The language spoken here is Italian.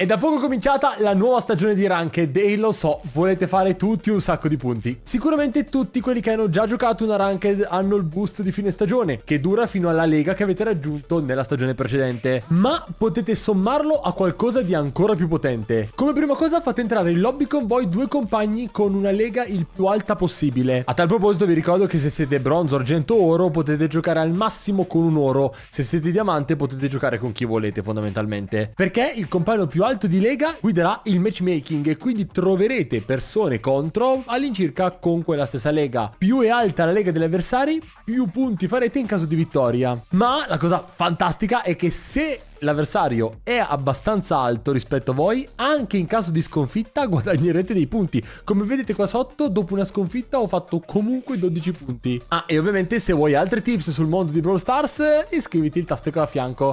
È da poco cominciata la nuova stagione di Ranked e lo so, volete fare tutti un sacco di punti. Sicuramente tutti quelli che hanno già giocato una Ranked hanno il boost di fine stagione, che dura fino alla lega che avete raggiunto nella stagione precedente. Ma potete sommarlo a qualcosa di ancora più potente. Come prima cosa fate entrare in lobby con voi due compagni con una lega il più alta possibile. A tal proposito vi ricordo che se siete bronzo, argento o oro potete giocare al massimo con un oro, se siete diamante potete giocare con chi volete fondamentalmente. Perché il compagno più alto alto di lega guiderà il matchmaking e quindi troverete persone contro all'incirca con quella stessa lega. Più è alta la lega degli avversari, più punti farete in caso di vittoria. Ma la cosa fantastica è che se l'avversario è abbastanza alto rispetto a voi, anche in caso di sconfitta guadagnerete dei punti. Come vedete qua sotto, dopo una sconfitta ho fatto comunque 12 punti. Ah, e ovviamente se vuoi altri tips sul mondo di Brawl Stars, iscriviti il tasto qua a fianco.